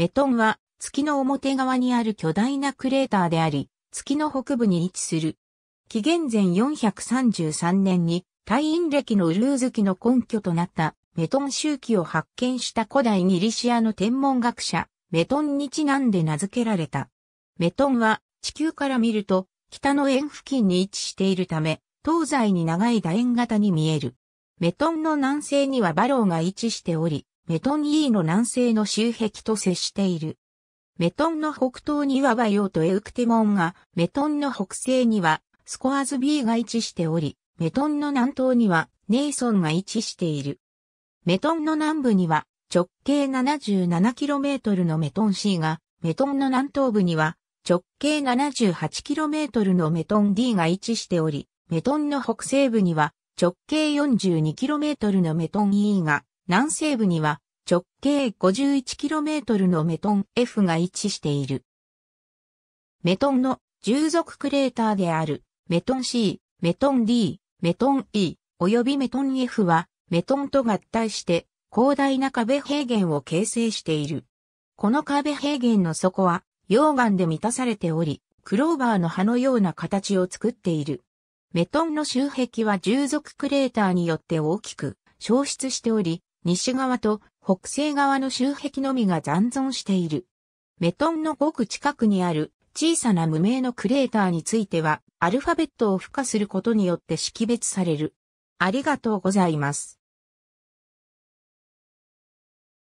メトンは月の表側にある巨大なクレーターであり、月の北部に位置する。紀元前433年に退院歴のウルーズ期の根拠となったメトン周期を発見した古代ギリシアの天文学者、メトンにちなんで名付けられた。メトンは地球から見ると北の円付近に位置しているため、東西に長い楕円型に見える。メトンの南西にはバローが位置しており、メトン E の南西の周壁と接している。メトンの北東にはバヨとエウクテモンが、メトンの北西にはスコアズビーが位置しており、メトンの南東にはネイソンが位置している。メトンの南部には直径 77km のメトン C が、メトンの南東部には直径 78km のメトン D が位置しており、メトンの北西部には直径 42km のメトン E が南西部には直径 51km のメトン F が位置している。メトンの従属クレーターであるメトン C、メトン D、メトン E、及びメトン F はメトンと合体して広大な壁平原を形成している。この壁平原の底は溶岩で満たされており、クローバーの葉のような形を作っている。メトンの周壁は従属クレーターによって大きく消失しており、西側と北西側の周壁のみが残存している。メトンのごく近くにある小さな無名のクレーターについては、アルファベットを付加することによって識別される。ありがとうございます。